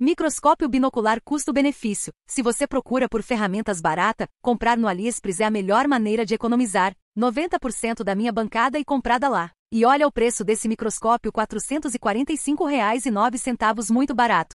Microscópio binocular custo-benefício. Se você procura por ferramentas barata, comprar no AliExpress é a melhor maneira de economizar. 90% da minha bancada e é comprada lá. E olha o preço desse microscópio R$ 445,09 muito barato.